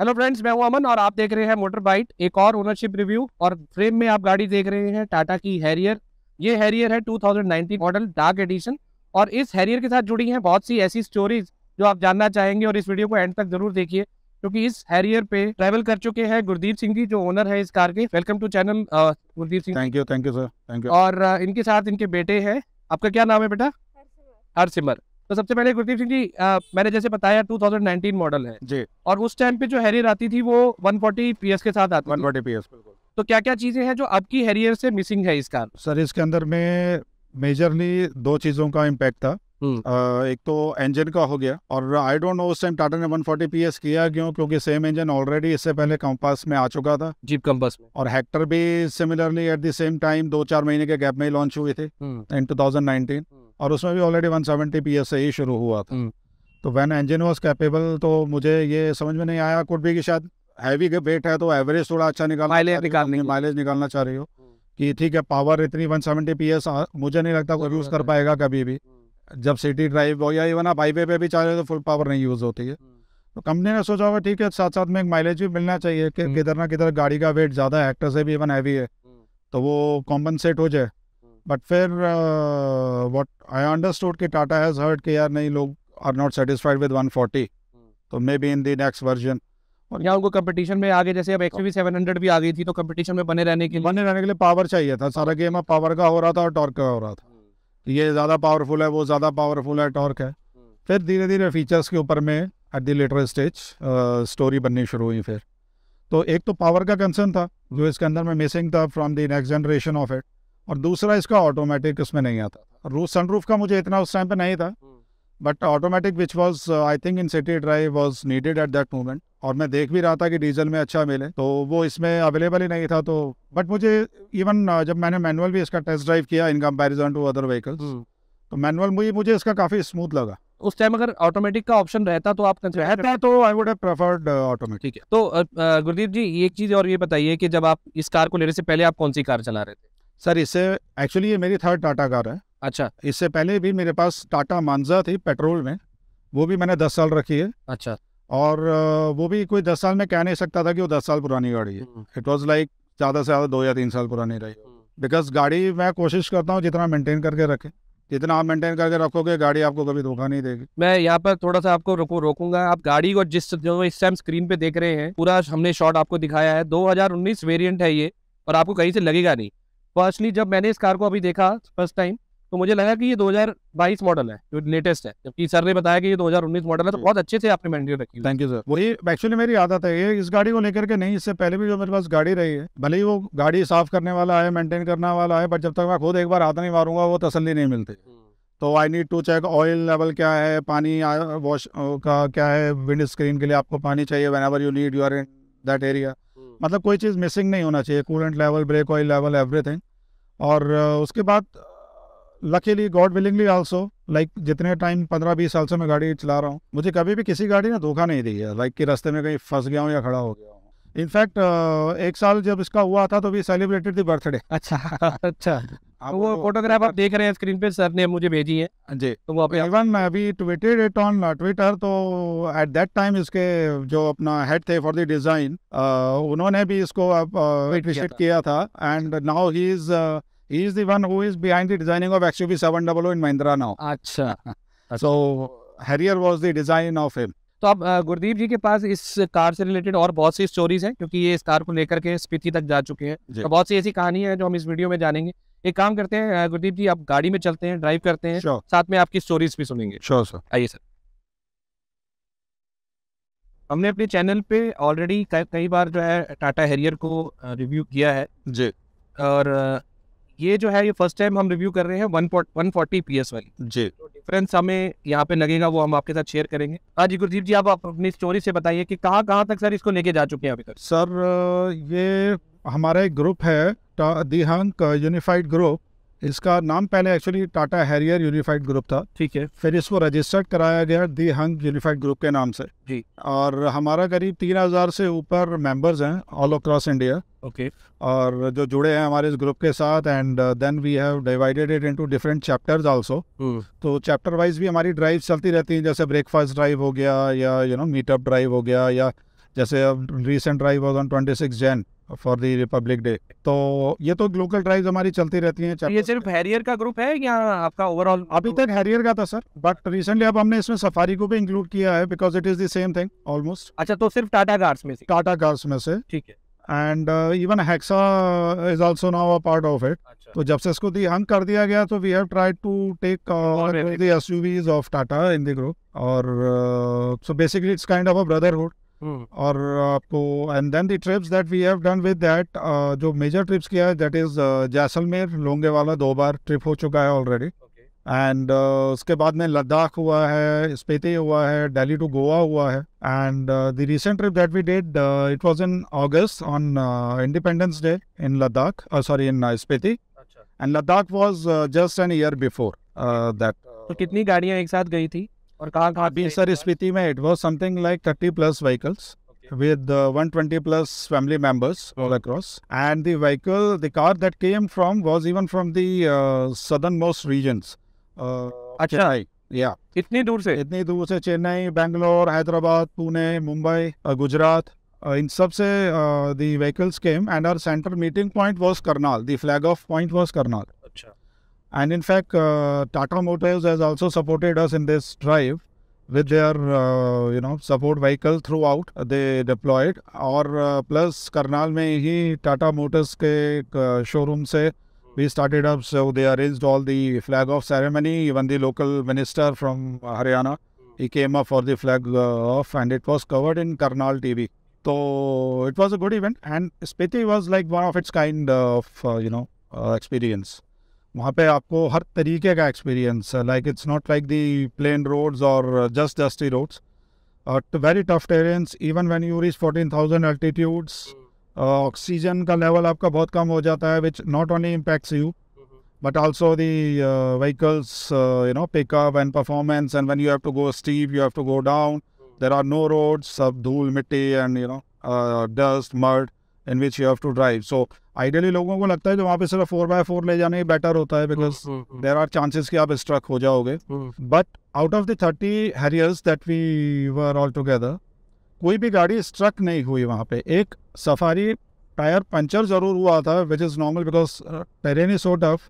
Hello friends मैं हूं अमन और आप देख रहे हैं मोटर बाइट एक और ओनरशिप रिव्यू और फ्रेम में आप गाड़ी देख रहे हैं टाटा की हैरियर ये हैरियर है 2019 मॉडल डार्क एडिशन और इस हैरियर के साथ जुड़ी हैं बहुत सी ऐसी स्टोरीज जो आप जानना चाहेंगे और इस वीडियो को एंड तक जरूर देखिए क्योंकि इस हैरियर पे ट्रेवल कर चुके हैं गुरदीप सिंह जी जो ओनर है इस कार के welcome to channel Gurdeep Singh thank you thank you sir thank you और uh, इनके साथ इनके बेटे हैं आपका क्या नाम है बेटा हरसिमर तो सबसे पहले गुरदीप सिंह जी आ, मैंने जैसे बताया 2019 मॉडल है जी और उस टाइम पे जो हैरियर आती थी वो 140 फोर्टी पीएस के साथ आती 140 पीएस तो क्या क्या चीजें हैं जो अब की हैरियर से मिसिंग है इस कार सर इसके अंदर में मेजरली दो चीजों का इम्पैक्ट था आ, हम्म। एक तो इंजन का हो गया और आई डोंट नो उस टाइम टाटा ने 140 फोर्टी पीएस किया क्यों क्योंकि सेम इंजन ऑलरेडी इससे पहले कंपास में आ चुका था जीप कंपास में और हेक्टर भी similarly at the same time दो चार महीने के गैप में ही लॉन्च हुए थे इन हम्म। 2019 और उसमें भी ऑलरेडी 170 सेवेंटी पी से ही शुरू हुआ था हम्म। तो वैन इंजन वॉज कैपेबल तो मुझे ये समझ में नहीं आया कुछ भी कि शायद हैवी वेट है तो एवरेज थोड़ा अच्छा निकाल माइलेज माइलेज निकालना चाह रही हो हम्म। कि ठीक है पावर इतनी 170 सेवेंटी मुझे नहीं लगता कोई यूज़ कर पाएगा कभी भी हम्म। जब सिटी ड्राइव हो या इवन आप हाईवे पे भी चाह तो फुल पावर नहीं यूज़ होती है तो कंपनी ने सोचा हुआ ठीक है साथ साथ में एक माइलेज भी मिलना चाहिए कि किधर ना किधर गाड़ी का वेट ज़्यादा है एक्टर से भी इवन हैवी है तो वो कॉम्पनसेट हो जाए बट फिर वॉट आई अंडरस्टूड कि टाटा हैज़ हर्ड कि यार नहीं लोग आर नॉट सेटिस्फाइड विद 140 तो maybe in the next version और यहाँ उनको कंपटीशन में आगे जैसे अब एक्स वी सेवन हंड्रेड भी आ गई थी तो कंपटीशन में बने रहने के लिए बने रहने के लिए पावर चाहिए था सारा गेम अब पावर का हो रहा था और टॉर्क का हो रहा था हम्म। ये ज़्यादा पावरफुल है वो ज़्यादा पावरफुल है टॉर्क है हम्म। फिर धीरे धीरे फीचर्स के ऊपर में at the later stage story बननी शुरू हुई फिर तो एक तो पावर का कंसर्न था जो इसके अंदर में मिसिंग था from the next generation of it और दूसरा इसका ऑटोमेटिक उसमें नहीं आता सन सनरूफ का मुझे इतना उस टाइम पे नहीं था but automatic which was I think in city drive was needed at that moment और मैं देख भी रहा था कि डीजल में अच्छा मिले तो वो इसमें अवेलेबल ही नहीं था तो बट मुझे इवन uh, जब मैंने मैनुअल भी इसका टेस्ट ड्राइव किया in comparison to other vehicles तो मैनुअल मुझे मुझे इसका काफ़ी स्मूथ लगा उस टाइम अगर ऑटोमेटिक का ऑप्शन रहता तो आप रहता तो I would have preferred automatic तो गुरदीप जी एक चीज़ और ये बताइए कि जब आप इस कार को लेने से पहले आप कौन सी कार चला रहे थे सर इससे एक्चुअली ये मेरी थर्ड टाटा कार है अच्छा इससे पहले भी मेरे पास टाटा मांजा थी पेट्रोल में वो भी मैंने दस साल रखी है अच्छा और वो भी कोई दस साल में कह नहीं सकता था कि वो दस साल पुरानी गाड़ी है इट वॉज लाइक ज़्यादा से ज़्यादा दो या तीन साल पुरानी रही बिकॉज हम्म। गाड़ी मैं कोशिश करता हूँ जितना मेंटेन करके रखें जितना आप मेंटेन करके रखोगे गाड़ी आपको कभी धोखा नहीं देगी मैं यहाँ पर थोड़ा सा आपको रोको रोकूंगा आप गाड़ी को जिस जो इस टाइम स्क्रीन पे देख रहे हैं पूरा हमने शॉट आपको दिखाया है 2019 वेरिएंट है ये और आपको कहीं से लगेगा नहीं फर्स्टली तो जब मैंने इस कार को अभी देखा फर्स्ट टाइम तो मुझे लगा कि ये 2022 मॉडल है जो लेटेस्ट है जबकि सर ने बताया कि ये 2019 मॉडल है तो बहुत अच्छे से आपने मेंटेन रखी थैंक यू सर वही एक्चुअली मेरी आदत है ये इस गाड़ी को लेकर के नहीं इससे पहले भी जो मेरे पास गाड़ी रही है भले ही वो गाड़ी साफ करने वाला है मेंटेन करने वाला है बट जब तक मैं खुद एक बार हाथ नहीं मारूंगा वो तसली नहीं मिलती हम्म। तो I need to check oil level क्या है पानी वॉश का क्या है विंड स्क्रीन के लिए आपको पानी चाहिए when you need your in that area मतलब कोई चीज़ मिसिंग नहीं होना चाहिए coolant level brake oil level everything और उसके बाद luckily God willingly also like जितने टाइम पंद्रह बीस साल से मैं गाड़ी चला रहा हूँ मुझे कभी भी किसी गाड़ी ने धोखा नहीं दिया है लाइक कि रास्ते में कहीं फंस गया हूँ या खड़ा हो गया हूँ इनफैक्ट एक साल जब इसका हुआ था तो वी सेलिब्रेटेड दी बर्थडे अच्छा अच्छा तो वो फोटोग्राफ आप देख रहे हैं स्क्रीन पे सर ने मुझे भेजी है जी तो वो इवन अभी ट्विटेड इट ऑन ट्विटर तो एट दैट टाइम इसके जो अपना हेड थे फॉर द डिजाइन उन्होंने भी इसको अप्रिशिएट किया था and now he is He is the one who is behind the designing of XUV 700 in Mahindra now. अच्छा So Harrier was the design of him. तो आप गुरदीप जी के पास इस कार से रिलेटेड और बहुत सी स्टोरीज हैं क्योंकि ये इस कार को लेकर के स्पीति तक जा चुके हैं तो बहुत सी ऐसी कहानी है जो हम इस वीडियो में जानेंगे एक काम करते हैं गुरदीप जी आप गाड़ी में चलते हैं ड्राइव करते हैं sure. साथ में आपकी स्टोरीज भी सुनेंगे श्योर सर आइए सर हमने अपने चैनल पे ऑलरेडी कई बार जो है टाटा हेरियर को रिव्यू किया है जी और ये जो है ये फर्स्ट टाइम हम रिव्यू कर रहे हैं one one forty P S वाली जी तो डिफरेंस हमें यहाँ पे लगेगा वो हम आपके साथ शेयर करेंगे हाँ जी गुरदीप जी आप, अपनी स्टोरी से बताइए कि कहाँ कहाँ तक सर इसको लेके जा चुके हैं अभी तक सर ये हमारा एक ग्रुप है दिहांग यूनिफाइड ग्रुप इसका नाम पहले actually Tata Harrier unified group था ठीक है फिर इसको रजिस्टर्ड कराया गया दी हंग यूनिफाइड ग्रुप के नाम से जी और हमारा करीब तीन हज़ार से ऊपर मेंबर्स हैं ऑल अक्रॉस इंडिया ओके और जो जुड़े हैं हमारे इस ग्रुप के साथ and then we have divided it into different chapters also तो चैप्टर वाइज भी हमारी ड्राइव चलती रहती हैं जैसे ब्रेकफास्ट ड्राइव हो गया या यू नो मीटअप ड्राइव हो गया या जैसे अब recent drive was on twenty six Jan for the Republic Day तो ये तो ग्लोकल ड्राइव हमारी चलती रहती हैं तो ये सिर्फ हैरियर का ग्रुप है या आपका ओवरऑल अभी तक हैरियर का था सर बट रिसेंटली अब हमने इसमें सफारी को भी इंक्लूड किया है because it is the same thing almost अच्छा तो सिर्फ टाटा कार्स में से टाटा कार्स में से ठीक है and even Hexa is also now a part of it तो जब से इसको हंग कर दिया गया तो we have tried to take UVs of Tata in the group और so basically it's kind of a brotherhood Hmm. और आपको and then the trips that we have done with that जो मेजर ट्रिप्स किया है that is Jaisalmer लोंगे वाला दो बार trip हो चुका है ऑलरेडी एंड okay. Uh, उसके बाद में लद्दाख हुआ है स्पेते हुआ है दिल्ली टू गोवा हुआ है and the recent trip that we did it was in August on Independence Day in Ladakh sorry in Spiti and Ladakh was just an year before that तो कितनी गाड़ियाँ एक साथ गई थी और कहाँ कहाँ अभी सर स्पीति में it was something like thirty plus vehicles with uh, 120 plus family members all across. And the vehicle, the car that came from was even from the uh, southernmost regions. Uh, अच्छा Chennai. Yeah. इतनी दूर से इतनी दूर से चेन्नई बेंगलोर हैदराबाद पुणे मुंबई गुजरात इन सब से vehicles came and our centre meeting point was Karnal the flag off point was Karnal And in fact, uh, Tata Motors has also supported us in this drive with their uh, you know support vehicle throughout they deployed Or uh, plus Karnal me hi Tata Motors ke uh, showroom se we started up so they arranged all the flag off ceremony even the local minister from Haryana he came up for the flag uh, off and it was covered in Karnal TV so it was a good event and Spiti was like one of its kind of uh, you know uh, experience वहाँ पे आपको हर तरीके का experience like it's not like the plain roads और just dusty roads very tough terrains even when you reach fourteen thousand altitudes oxygen का level आपका बहुत कम हो जाता है which not only impacts you but also the vehicles you know pickup and performance and when you have to go steep you have to go down there are no roads सब धूल मिट्टी and you know dust mud in which you have to drive so ideally लोगों को लगता है कि वहाँ पे सिर्फ फोर बाय फोर ले जाना ही बेटर होता है बिकॉज देर आर चांसेस कि आप स्ट्रक हो जाओगे but out of the thirty Harriers that we were all together कोई भी गाड़ी स्ट्रक नहीं हुई वहाँ पे एक सफारी टायर पंचर ज़रूर हुआ था which is normal because terrain is so tough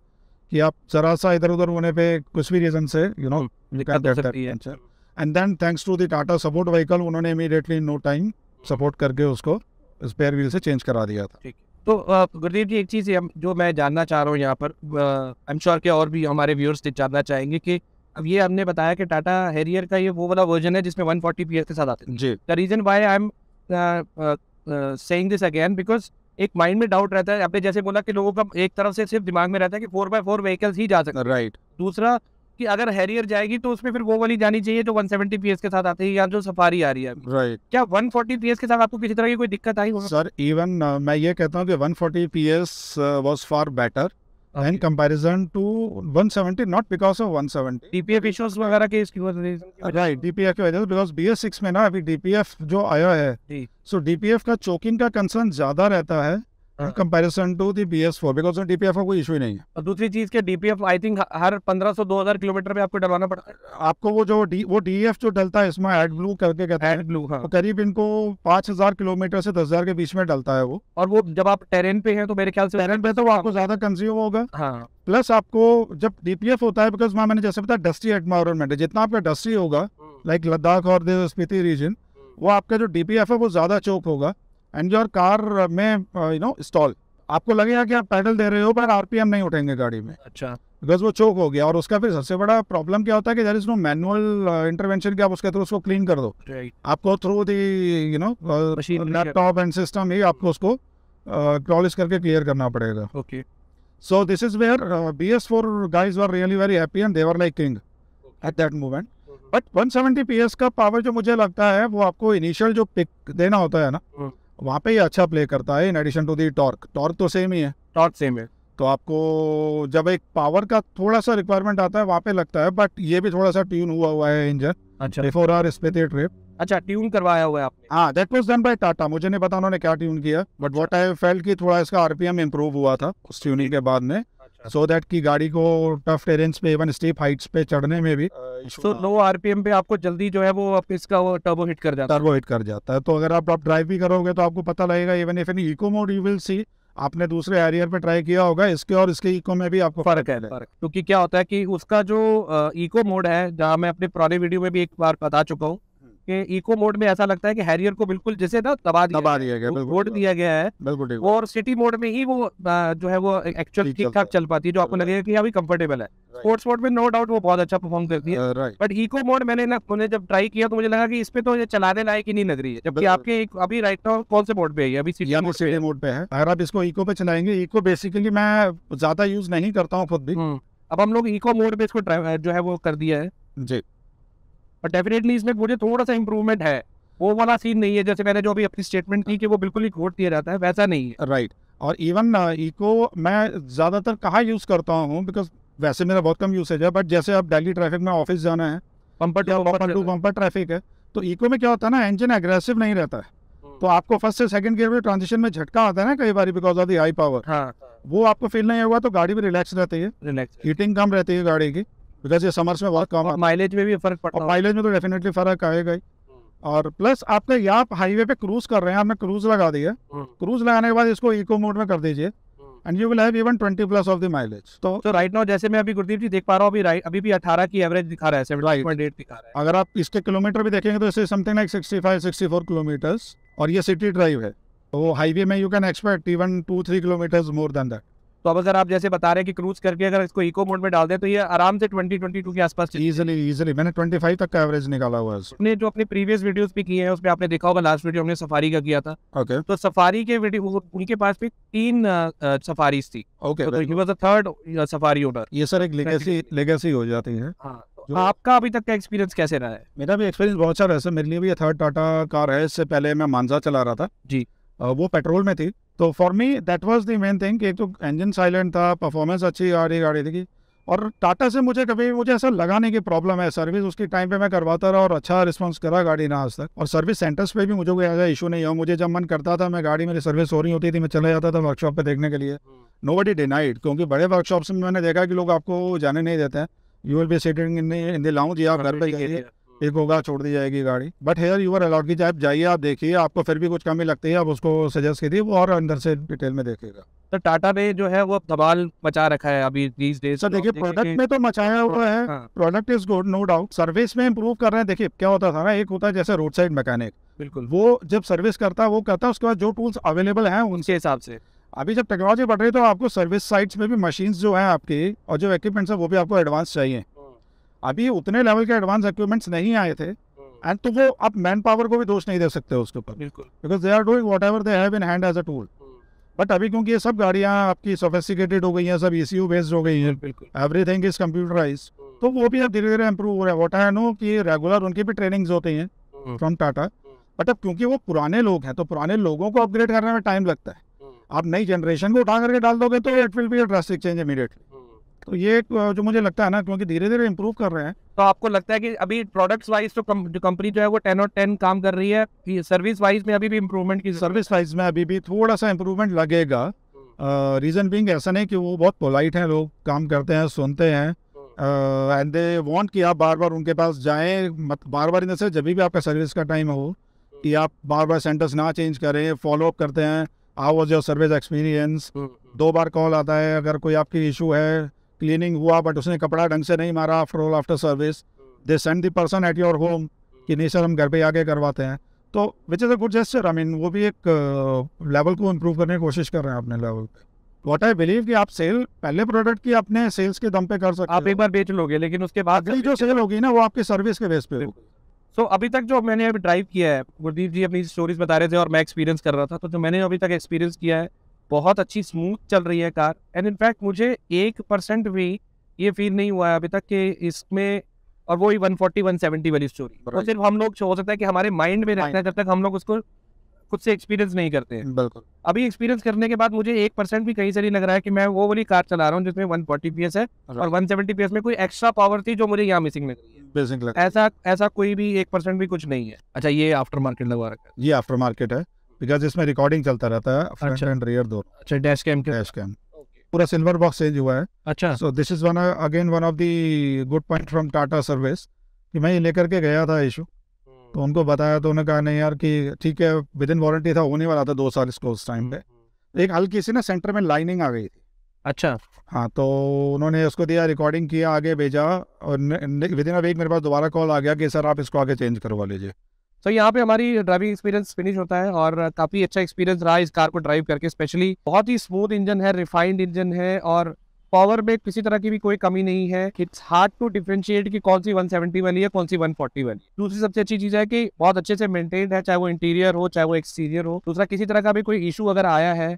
कि आप जरा सा इधर उधर होने पे कुछ भी रीज़न से you know and then thanks to the Tata support vehicle उन्होंने इमीडिएटली नो टाइम सपोर्ट करके उसको स्पेयर व्हील से चेंज करा दिया था ठीक तो गुरदीप जी एक चीज़ जो मैं जानना चाह रहा हूँ यहाँ पर आई एम श्योर के और भी हमारे व्यूअर्स जानना चाहेंगे कि अब ये हमने बताया कि टाटा हैरियर का ये वो वाला वर्जन है जिसमें वन फोर्टी के साथ आते हैं जी the reason why I am saying this again because एक माइंड में डाउट रहता है आपने जैसे बोला कि लोगों का एक तरफ से सिर्फ दिमाग में रहता है कि फोर बाय फोर व्हीकल्स ही जा सकते राइट right. दूसरा कि अगर हैरियर जाएगी तो उसमें फिर वो वाली जानी चाहिए जो 170 सेवेंटी पीएस के साथ आती है या जो सफारी आ रही है राइट right. क्या 140 पीएस के साथ आपको किसी तरह की कोई दिक्कत आई सर इवन uh, मैं ये कहता हूँ कि 140 forty P S was far better in comparison to 170 not because of 170 DPF issues वगैरह के इसकी वजह राइट डीपीएफ की वजह से because bs6 में ना अभी डीपीएफ जो आया है so dpf का choking का कंसर्न ज्यादा रहता है comparison to the B S four because DPF का कोई इशू ही नहीं है और दूसरी चीज के डीपीएफ आई थिंक हर पंद्रह सौ दो हजार किलोमीटर पे आपको डलवाना पड़ता है आपको वो जो डी वो डीएफ जो डलता है इसमें एड ब्लू करके कहते हैं एड ब्लू हाँ तो करीब इनको पांच हजार किलोमीटर से दस हजार के बीच में डलता है वो और वो जब आप टेरेन पे है तो मेरे ख्याल से टेरेन पे तो वो आपको ज्यादा कंज्यूम होगा हाँ प्लस आपको जब डीपीएफ होता है बिकॉज मैंने जैसे बताया डस्टी एनवायरमेंट है जितना आपका डस्टी होगा लाइक हम्म। लद्दाख और स्पीति हम्म। रीजन वो आपका जो डीपीएफ है वो ज्यादा चौक होगा एंड योर कार में यू नो स्टॉल आपको लगेगा कि आप पैडल दे रहे हो पर आरपीएम नहीं उठेंगे गाड़ी में अच्छा बिकॉज वो चोक हो गया और उसका फिर सबसे बड़ा प्रॉब्लम क्या होता है कि there is no manual intervention कि आप उसके थ्रू उसको क्लीन कर दो right. आपको through the you know laptop and system ही आपको उसको पॉलिश uh, करके क्लियर करना पड़ेगा okay so this is where B S four guys were really very happy and they were like king at that moment but one seventy P S का power जो मुझे लगता है वो आपको इनिशियल जो पिक देना होता है ना hmm. वहाँ पे ही अच्छा प्ले करता है in addition to the torque torque तो सेम ही है टॉर्क सेम है तो आपको जब एक पावर का थोड़ा सा रिक्वायरमेंट आता है वहाँ पे लगता है बट ये भी थोड़ा सा ट्यून हुआ हुआ है इंजन अच्छा बिफोर आर ट्रिप अच्छा ट्यून करवाया हुआ है आपने हाँ that was done by Tata मुझे नहीं पता उन्होंने क्या ट्यून किया बट वॉट आई फेल्ट की थोड़ा इसका आरपीएम इम्प्रूव हुआ था उस ट्यूनिंग के बाद में सो दैट की गाड़ी को टफ टेरेंस पे इवन स्टीप हाइट्स पे चढ़ने में भी तो लो आरपीएम पे आपको जल्दी जो है वो आप इसका वो टर्बो हिट कर जाता है टर्बो हिट कर जाता है तो अगर आप आप ड्राइव भी करोगे तो आपको पता लगेगा even if an eco mode you will see आपने दूसरे एरियर पे ट्राई किया होगा इसके और इसके इको में भी आपको फर्क है क्योंकि क्या होता है कि उसका जो इको uh, मोड है जहाँ मैं अपने पुराने वीडियो में भी एक बार बता चुका हूँ कि इको मोड में ऐसा लगता है कि हैरियर को बिल्कुल जैसे ना दबा दिया, दबा दिया गया वोट दिया गया है बिल्कुल और सिटी मोड में ही वो जो है वो एक्चुअल ठीक ठाक चल पाती है जो आपको लगेगा कि अभी हाँ कंफर्टेबल है स्पोर्ट्स मोड में नो डाउट वो बहुत अच्छा परफॉर्म करती है बट इको मोड मैंने ना मैंने जब ट्राई किया तो मुझे लगा कि इस पे तो ये चलाने लायक ही नहीं लग रही है जबकि आपके अभी राइट नाउ कौन से मोड पे है अभी सिटी मोड पे मोड पे है अगर आप इसको इको पे चलाएंगे इको बेसिकली मैं ज्यादा यूज नहीं करता हूँ खुद भी हम्म। अब हम लोग इको मोड पे इसको जो है वो कर दिया है जी और डेफिनेटली इसमें मुझे थोड़ा सा इम्प्रूवमेंट है वो वाला सीन नहीं है जैसे मैंने जो अभी अपनी स्टेटमेंट की कि वो बिल्कुल ही घोट दिया जाता है वैसा नहीं है राइट right. और इवन इको uh, मैं ज़्यादातर कहाँ यूज़ करता हूँ बिकॉज वैसे मेरा बहुत कम यूसेज है बट जैसे आप डेली ट्रैफिक में ऑफिस जाना है पंपर टू पंपर ट्रैफिक है तो इको में क्या होता है ना इंजन एग्रेसिव नहीं रहता है हम्म। तो आपको फर्स्ट से सेकंड गियर में ट्रांजिशन में झटका आता है ना कई बार because of the high power हाँ, वो आपको फील नहीं होगा तो गाड़ी भी रिलैक्स रहती है रिलैक्स हीटिंग कम रहती है गाड़ी की तो जैसे समर्स में बहुत कम माइलेज में भी फर्क पड़ता है माइलेज में तो डेफिनेटली फर्क आएगा ही और प्लस आपने यहाँ आप हाईवे पे क्रूज कर रहे हैं आपने क्रूज लगा दिया क्रूज हम्म। लगाने के बाद इसको इको मोड में कर दीजिए and you will have even 20 plus of the mileage तो तो राइट नाउ जैसे मैं अभी गुरदीप जी देख पा रहा हूँ अभी अभी भी अठारह की एवरेज दिखा रहा है पॉइंट एट दिखा रहा है अगर आप इसके किलोमीटर भी देखेंगे तो इसे something like sixty five sixty four kilometres और ये सिटी ड्राइव है तो हाईवे में you can expect even two three kilometres more than that तो अब अगर आप जैसे बता रहे हैं कि क्रूज करके अगर इसको इको मोड में डाल दें तो ये आराम से 2022 के आसपास इजीली इजीली मैंने 25 तक का एवरेज निकाला हुआ है अपने जो अपने प्रीवियस वीडियोस भी किए हैं उसमें आपने देखा होगा लास्ट वीडियो हमने सफारी का किया था ओके okay. तो सफारी के वीडियो उनके पास भी तीन सफारी थी ओके थर्ड सफारी ओनर ये सर एक लेगेसी हो जाती है हाँ, तो आपका अभी तक का एक्सपीरियंस कैसे रहा है मेरा भी एक्सपीरियंस बहुत अच्छा रहा है सर मेरे लिए भी थर्ड टाटा कार है इससे पहले मैं मानजा चला रहा था जी वो पेट्रोल में थी तो for me that was the main thing एक तो इंजन साइलेंट था परफॉर्मेंस अच्छी आ रही गाड़ी थी और टाटा से मुझे कभी मुझे ऐसा लगा नहीं कि प्रॉब्लम है सर्विस उसके टाइम पे मैं करवाता रहा और अच्छा रिस्पांस करा गाड़ी ना आज तक और सर्विस सेंटर्स पे भी मुझे कोई ऐसा इशू नहीं हो मुझे जब मन करता था मैं गाड़ी मेरी सर्विस हो रही होती थी मैं चला जाता था वर्कशॉप पे देखने के लिए नो बडी डिनाइड क्योंकि बड़े वर्कशॉप्स में मैंने देखा कि लोग आपको जाने नहीं देते हैं you will be sitting in in the lounge या घर पर एक होगा छोड़ दी जाएगी गाड़ी बट हेयर यूर अलाउड की आप जाइए आप देखिए आपको फिर भी कुछ कमी लगती है आप उसको सजेस्ट कीजिए वो और अंदर से डिटेल में देखेगा तो टाटा ने जो है वो धमाल मचा रखा है अभी दीज डेज सर देखिए प्रोडक्ट में तो मचाया हुआ है product is good no doubt service में इम्प्रूव कर रहे हैं देखिए क्या होता था ना एक होता है जैसे रोड साइड मैकेनिक बिल्कुल वो जब सर्विस करता है वो करता है उसके बाद जो टूल्स अवेलेबल है उनके हिसाब से अभी जब टेक्नोलॉजी बढ़ रही है तो आपको सर्विस साइट्स में भी मशीन जो है आपकी और जो इक्विपमेंट्स है वो भी आपको एडवांस चाहिए अभी उतने लेवल के एडवांस इक्विपमेंट्स नहीं आए थे एंड हम्म। तो वो आप मैन पावर को भी दोष नहीं दे सकते उसके ऊपर because they are doing whatever they have in hand as a tool but अभी क्योंकि ये सब गाड़ियाँ आपकी सोफेस्टिकेटेड हो गई हैं सब ई सी यू बेस्ड हो गई हैं थिंग इज कम्प्यूटराइज तो वो भी अब धीरे धीरे इंप्रूव हो रहा है वॉट आई नो कि रेगुलर उनकी भी ट्रेनिंग्स होती हैं फ्रॉम टाटा बट अब क्योंकि वो पुराने लोग हैं तो पुराने लोगों को अपग्रेड करने में टाइम लगता है हम्म। आप नई जनरेशन को उठा करके डाल दोगे तो it will be a drastic change immediately तो ये जो मुझे लगता है ना क्योंकि धीरे धीरे इम्प्रूव कर रहे हैं तो आपको लगता है कि अभी प्रोडक्ट्स वाइज तो कंपनी जो है वो टेन और टेन काम कर रही है सर्विस वाइज में अभी भी इम्प्रूवमेंट की सर्विस वाइज में अभी भी थोड़ा सा इम्प्रूवमेंट लगेगा रीज़न हम्म। बिंग ऐसा नहीं कि वो बहुत पोलाइट हैं लोग काम करते हैं सुनते हैं एंड दे वांट कि आप बार बार उनके पास जाएं मत बार बार इन से जब भी आपका सर्विस का टाइम हो हम्म। कि आप बार बार सेंटर्स ना चेंज करें फॉलो अप करते हैं uh was your service experience दो बार कॉल आता है अगर कोई आपकी इशू है क्लीनिंग हुआ बट उसने कपड़ा ढंग से नहीं मारा after all after service they send the person at your home कि नहीं सर हम घर पे आके करवाते हैं तो which is a good gesture I mean वो भी एक लेवल uh, को इम्प्रूव करने की कोशिश कर रहे हैं अपने लेवल पे वॉट आई बिलीव कि आप सेल पहले प्रोडक्ट की अपने सेल्स के दम पे कर सकते आप एक बार बेच लोगे लेकिन उसके बाद जो सेल होगी ना वो आपकी सर्विस के बेस पे होगी सो so, अभी तक जो मैंने अभी ड्राइव किया है गुरदीप जी अपनी स्टोरीज बता रहे थे और मैं एक्सपीरियंस कर रहा था तो जो मैंने अभी तक एक्सपीरियंस किया है बहुत अच्छी स्मूथ चल रही है कार एंड इनफैक्ट मुझे एक परसेंट भी ये फील नहीं हुआ है अभी तक कि इसमें और वो ही 140 170 वाली स्टोरी तो सिर्फ हम लोग हो सकता है कि हमारे माइंड में रहता है जब तक हम लोग उसको खुद से एक्सपीरियंस नहीं करते हैं बिल्कुल अभी एक्सपीरियंस करने के बाद मुझे एक परसेंट भी कहीं से नहीं लग रहा है कि मैं वो वाली कार चला रहा हूँ जिसमें 140 पीएस है और वन सेवेंटी में कोई एक्स्ट्रा पावर थी जो मुझे यहाँ मिसिंग लग रही है ऐसा ऐसा कोई भी एक परसेंट भी कुछ नहीं है अच्छा ये आफ्टर मार्केट लगवा रखा है ये आफ्टर मार्केट है बिकॉज इसमें रिकॉर्डिंग चलता रहता है फ्रंट एंड रियर दो अच्छा डैश कैम अच्छा, के डैश कैम पूरा सिल्वर बॉक्स चेंज हुआ है अच्छा so this is one again one of the good point from Tata service कि मैं ये लेकर के गया था इशू हम्म। तो उनको बताया तो उन्होंने कहा नहीं यार कि ठीक है विद इन वारंटी था होने वाला था दो साल इसको उस टाइम पे हम्म, एक हल्की सी ना सेंटर में लाइनिंग आ गई थी अच्छा हाँ तो उन्होंने उसको दिया रिकॉर्डिंग किया आगे भेजा और विद इन अ वीक मेरे पास दोबारा कॉल आ गया कि सर आप इसको आगे चेंज करवा लीजिए सो so, यहाँ पे हमारी ड्राइविंग एक्सपीरियंस फिनिश होता है और काफ़ी अच्छा एक्सपीरियंस रहा इस कार को ड्राइव करके स्पेशली बहुत ही स्मूथ इंजन है रिफाइंड इंजन है और पावर में किसी तरह की भी कोई कमी नहीं है इट्स हार्ड टू डिफ्रेंशिएट कि कौन सी 170 वाली है कौन सी 140 वाली दूसरी सबसे अच्छी चीज है कि बहुत अच्छे से मेंटेन है चाहे वो इंटीरियर हो चाहे वो एक्सटीरियर हो दूसरा किसी तरह का भी कोई इशू अगर आया है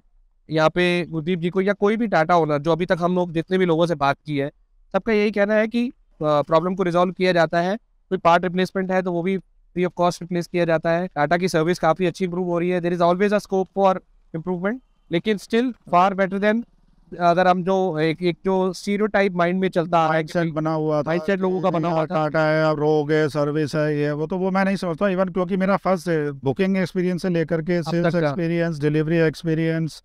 यहाँ पे गुरदीप जी को या कोई भी डाटा ओनर जो अभी तक हम लोग जितने भी लोगों से बात की है सबका यही कहना है कि प्रॉब्लम को रिजोल्व किया जाता है कोई पार्ट रिप्लेसमेंट है तो वो भी फ्री ऑफ कॉस्ट रिप्लेस किया जाता है टाटा की सर्विस काफ़ी अच्छी इंप्रूव हो रही है there is always a scope for improvement लेकिन स्टिल फार बेटर देन अगर हम जो एक एक जो सीरो टाइप माइंड में चलता है बना हुआ था सेट लोगों का बना हुआ था टाटा है अब रोग है सर्विस है ये वो तो वो मैं नहीं समझता इवन क्योंकि मेरा फर्स्ट बुकिंग एक्सपीरियंस से लेकर के सेल्स एक्सपीरियंस डिलीवरी एक्सपीरियंस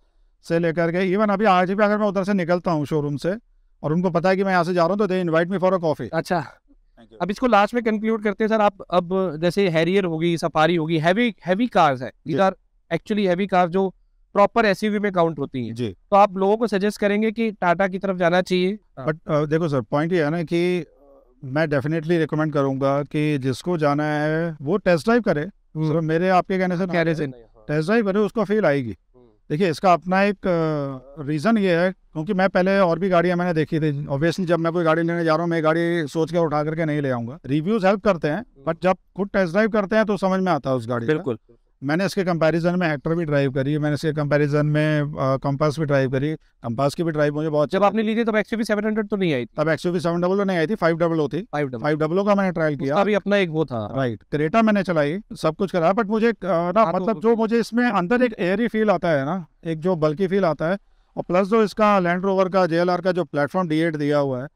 से लेकर के इवन अभी आज भी अगर मैं उधर से निकलता हूँ शोरूम से और उनको पता है कि मैं यहाँ से जा रहा हूँ तो they invite me for a coffee अच्छा अब इसको लास्ट में कंक्लूड करते हैं सर आप अब जैसे हैरियर होगी सफारी होगी हैवी हैवी कार्स है these are actually heavy cars जो प्रॉपर एसयूवी में काउंट होती है जी तो आप लोगों को सजेस्ट करेंगे कि टाटा की तरफ जाना चाहिए बट हाँ। uh, देखो सर पॉइंट ये है ना कि uh, मैं डेफिनेटली रिकमेंड करूंगा कि जिसको जाना है वो टेस्ट ड्राइव करे हम्म। मेरे आपके कहने से टेस्ट ड्राइव करे उसको फील आएगी देखिए इसका अपना एक रीज़न ये है क्योंकि मैं पहले और भी गाड़ियाँ मैंने देखी थी ऑब्वियसली जब मैं कोई गाड़ी लेने जा रहा हूँ मैं गाड़ी सोच के उठा करके नहीं ले आऊँगा रिव्यूज़ हेल्प करते हैं बट हम्म। जब खुद टेस्ट ड्राइव करते हैं तो समझ में आता है उस गाड़ी बिल्कुल मैंने इसके कंपैरिजन में एक्टर भी ड्राइव करी है मैंने इसके कंपैरिजन में कंपास भी ड्राइव करी कंपास की भी ड्राइव मुझे बहुत जब आपने ली थी तब एक्स यू सेवन हंड्रेड तो नहीं आई तब एक्स यू सेवन डबल नहीं आई थी फाइव डबल थी फाइव डबलो का मैंने ट्रायल किया अभी अपना एक वो था राइट क्रेटा मैंने चलाई सब कुछ करा बट मुझे ना हाँ, तो मतलब जो मुझे इसमें अंदर एक एयरी फील आता है ना एक जो बल्कि फील आता है और प्लस जो इसका लैंड रोवर का जे का जो प्लेटफॉर्म डी दिया हुआ है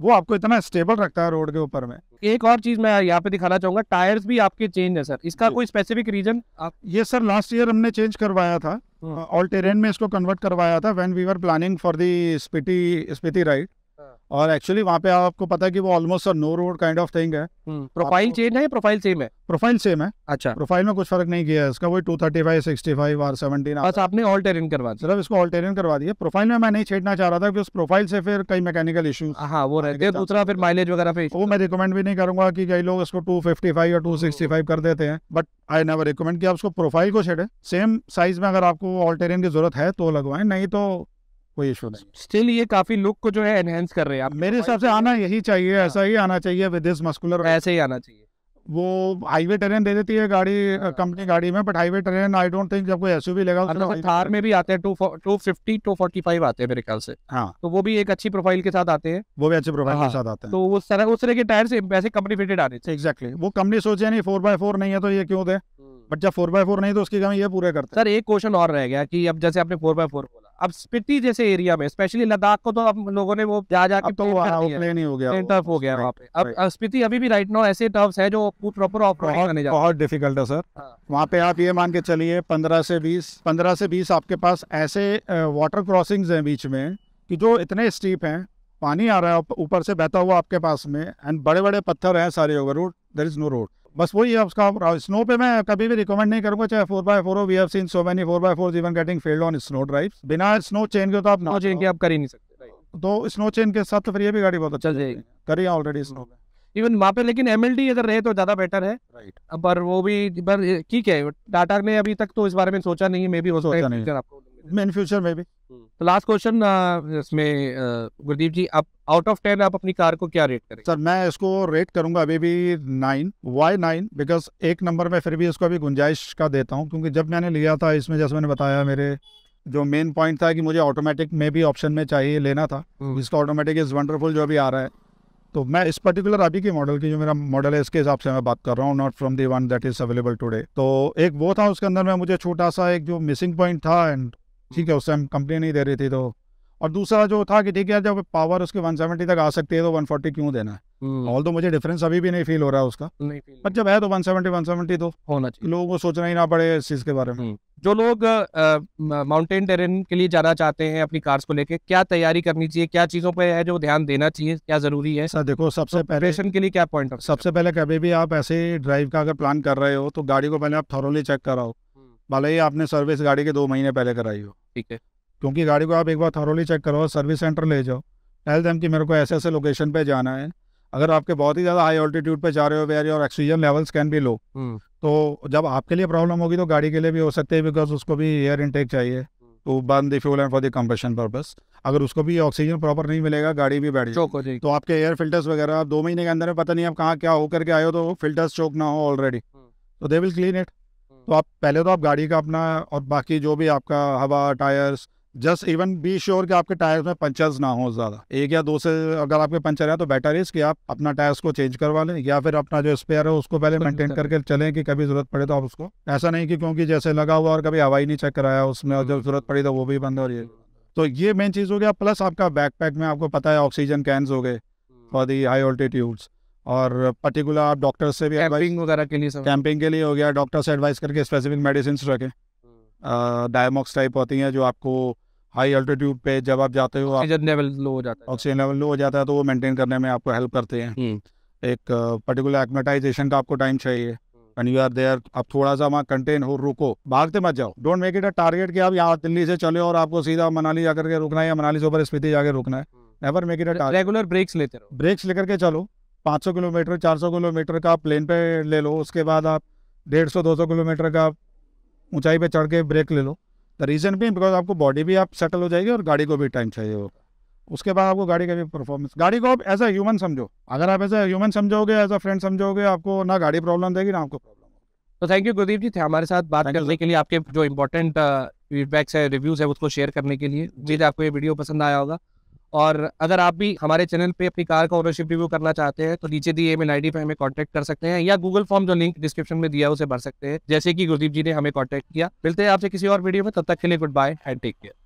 वो आपको इतना स्टेबल रखता है रोड के ऊपर में एक और चीज मैं यहाँ पे दिखाना चाहूंगा टायर्स भी आपके चेंज है सर इसका कोई स्पेसिफिक रीजन आप ये सर लास्ट ईयर हमने चेंज करवाया था ऑल हाँ। टेरेन में इसको कन्वर्ट करवाया था when we were planning for the Spiti Spiti ride हाँ। और एक्चुअली वहाँ पे आपको पता है कि वो almost no road kind of thing है हम्म, प्रोफाइल चेंज है या प्रोफाइल सेम है प्रोफाइल सेम है अच्छा प्रोफाइल में कुछ फर्क नहीं किया है इसका वही two thirty five sixty five और सेवेंटीन बस आपने ऑल टेरिन करवा दिया सिर्फ इसको ऑल टेरिन करवा दिया प्रोफाइल में मैं नहीं छेड़ना चाह रहा था कि उस प्रोफाइल से फिर कई मैकेनिकल इशू हाँ, हाँ वो रहते हैं दूसरा फिर माइलेज वगैरह पे वो मैं रिकमेंड भी नहीं करूंगा कि कई लोग इसको टू फिफ्टी या टू सिक्सटी कर देते हैं बट आई नेवर रिकमेंड कि आप उसको प्रोफाइल को छेड़े सेम साइज में अगर आपको ऑल टेरिन की जरूरत है तो लगवाएं नहीं तो कोई इशू नहीं स्टिल ये काफी लुक को जो है एनहेंस कर रहे हैं आप मेरे हिसाब से आना यही चाहिए हाँ। ऐसा ही आना चाहिए विद दिस मस्कुलर ऐसे ही आना चाहिए वो हाईवे ट्रेन दे देती है गाड़ी कंपनी हाँ। गाड़ी में but highway train I don't think जब कोई एसयूवी लेगा मतलब थार में भी आते हैं two two fifty two forty five आते हैं मेरे ख्याल से हाँ तो वो भी एक अच्छी प्रोफाइल के साथ आते हैं वो भी अच्छी प्रोफाइल हाँ, के साथ आते हैं तो उस तरह उस तरह के टायर से वैसे कंपनी फिटेड आ रही थी एक्जैक्टली वो कंपनी सोचे नहीं फोर बाय फोर नहीं है तो ये क्यों दे बट हम्म। जब फोर बाय फोर नहीं तो उसकी कमी ये पूरे करते सर एक क्वेश्चन और रह गया कि अब जैसे आपने फोर बाय फोर अब स्पिति जैसे एरिया में स्पेशली लद्दाख को तो अब लोगों ने वो जा जाके तो प्लेन ही हो गया हो गया वहाँ पे अब स्पिति अभी भी राइट नाउ ऐसे टर्फ है जो प्रॉपर ऑफ करने जा बहुत डिफिकल्ट है सर हाँ। वहाँ पे आप ये मान के चलिए पंद्रह से बीस पंद्रह से बीस आपके पास ऐसे वाटर क्रॉसिंग है बीच में कि जो इतने स्टीप हैं पानी आ रहा है ऊपर से बहता हुआ आपके पास में एंड बड़े बड़े पत्थर हैं सारे over road there is no road बस वही है उसका स्नो पे मैं कभी भी रिकमेंड नहीं करूंगा चाहे फोर बाय फोर हो we have seen so many four by four even getting failed on snow drive बिना स्नो चेन के तो आप ना चेन के आप कर ही नहीं सकते तो स्नो चेन के साथ तो फिर ये भी गाड़ी बहुत अच्छा जाएगी करी ऑलरेडी स्नो में इवन वहाँ पे लेकिन एम अगर रहे तो ज़्यादा बेटर है राइट right. पर वो भी पर ठीक है डाटा ने अभी तक तो इस बारे में सोचा नहीं है मे भी हो सोचा नहीं आपको इन फ्यूचर में भी तो लास्ट क्वेश्चन इसमें गुरदीप uh, जी आप आउट ऑफ टेन आप अपनी कार को क्या रेट करें सर मैं इसको रेट करूंगा अभी भी नाइन वाई नाइन बिकॉज एक नंबर में फिर भी इसको अभी गुंजाइश का देता हूँ क्योंकि जब मैंने लिया था इसमें जैसे मैंने बताया मेरे जो मेन पॉइंट था कि मुझे ऑटोमेटिक में भी ऑप्शन में चाहिए लेना था hmm. इसका ऑटोमेटिक इज़ वंडरफुल जो अभी आ रहा है तो मैं इस पर्टिकुलर अभी के मॉडल की जो मेरा मॉडल है इसके हिसाब से मैं बात कर रहा हूँ not from the one that is available today तो एक वो था उसके अंदर में मुझे छोटा सा एक जो मिसिंग पॉइंट था एंड ठीक है उस टाइम कंपनी नहीं दे रही थी तो और दूसरा जो था कि ठीक है जब पावर उसके 170 तक आ सकती है तो 140 क्यों देना है ऑल हम्म। तो मुझे डिफरेंस अभी भी नहीं फील हो रहा है उसका नहीं पर जब है तो 170 170 तो होना चाहिए लोगों को सोचना ही ना पड़े इस चीज़ के बारे में हम्म। जो लोग माउंटेन टेरेन के लिए जाना चाहते हैं अपनी कार्स को लेके क्या तैयारी करनी चाहिए क्या चीज़ों पर है जो ध्यान देना चाहिए क्या ज़रूरी है सर देखो सबसे तो पहले के लिए क्या पॉइंट सबसे पहले कभी भी आप ऐसे ड्राइव का अगर प्लान कर रहे हो तो गाड़ी को पहले आप थॉरली चेक कराओ हम्म। भले ही आपने सर्विस गाड़ी के दो महीने पहले कराई हो ठीक है क्योंकि गाड़ी को आप एक बार थॉरली चेक करो सर्विस सेंटर ले जाओ टेल देम कि मेरे को ऐसे ऐसे लोकेशन पे जाना है अगर आपके बहुत ही ज़्यादा हाई ऑल्टीट्यूड पे जा रहे हो वेयर और ऑक्सीजन लेवल्स कैन भी लो तो जब आपके लिए प्रॉब्लम होगी तो गाड़ी के लिए भी हो सकती है बिकॉज उसको भी एयर इनटेक चाहिए to burn the fuel and for the compression purpose अगर उसको भी ऑक्सीजन प्रॉपर नहीं मिलेगा गाड़ी भी बैठ जाएगी तो आपके एयर फिल्टर्स वगैरह आप दो महीने के अंदर पता नहीं आप कहाँ क्या होकर के आए हो तो फिल्टर्स चौक ना हो ऑलरेडी हम्म। तो दे विल क्लीन इट तो आप पहले तो आप गाड़ी का अपना और बाकी जो भी आपका हवा tyres just even be sure कि आपके टायर्स में पंचर्स ना हो ज़्यादा एक या दो से अगर आपके पंचर है तो बेटर इज कि आप अपना टायर्स को चेंज करवा लें या फिर अपना जो स्पेयर है उसको पहले मेंटेन करके चलें कि कभी जरूरत पड़े तो आप उसको ऐसा नहीं कि क्योंकि जैसे लगा हुआ और कभी हवाई नहीं चेक कराया उसमें और जब जरूरत पड़ी तो वो भी बंद रही है तो ये मेन चीज़ हो गया प्लस आपका बैकपैक में आपको पता है ऑक्सीजन कैंस हो गए फॉर दी हाई ऑल्टीट्यूड्स और पर्टिकुलर आप डॉक्टर से भी कैंपिंग वगैरह के लिए कैंपिंग के लिए हो गया डॉक्टर से एडवाइस करके स्पेसिफिक मेडिसिन रखें डायमॉक्स हम्म। टाइप होती हैं जो आपको हाई अल्टीट्यूड पे जब आप जाते हो ऑक्सीजन लेवल लो हो जाता है ऑक्सीजन लेवल लो हो जाता है तो वो मेंटेन करने में आपको हेल्प करते हैं हम्म। एक पर्टिकुलर एक्मेटाइजेशन का आपको टाइम चाहिए एंड यू आर देयर आप थोड़ा सा वहाँ कंटेन हो रुको भागते मत जाओ don't make it a target कि आप यहाँ दिल्ली से चले और आपको सीधा मनाली जाकर के रुकना है या मनाली से ऊपर स्पीति जाकर रुकना है never make it a regular breaks लेते रहो ब्रेक्स लेकर के चलो 500 किलोमीटर 400 किलोमीटर का प्लेन पे ले लो उसके बाद आप 150 200 किलोमीटर का ऊंचाई पे चढ़ के ब्रेक ले लो द रीज़न भी बिकॉज आपको बॉडी भी आप सेटल हो जाएगी और गाड़ी को भी टाइम चाहिए होगा उसके बाद आपको गाड़ी का भी परफॉर्मेंस गाड़ी को आप एज अ ह्यूमन समझो अगर आप एज अ ह्यूमन समझोगे एज अ फ्रेंड समझोगे आपको ना गाड़ी प्रॉब्लम देगी ना आपको प्रॉब्लम तो थैंक यू गुरदीप जी थे हमारे साथ बात thank करने के लिए आपके जो इम्पोर्टेंट फीडबैक्स है रिव्यूज़ है उसको शेयर करने के लिए जी आपको ये वीडियो पसंद आया होगा और अगर आप भी हमारे चैनल पे अपनी कार का ओनरशिप रिव्यू करना चाहते हैं तो नीचे दिए ईमेल आईडी पे हमें कांटेक्ट कर सकते हैं या गूगल फॉर्म जो लिंक डिस्क्रिप्शन में दिया उसे भर सकते हैं जैसे कि गुरदीप जी ने हमें कांटेक्ट किया मिलते हैं आपसे किसी और वीडियो में तब तक के लिए goodbye and take care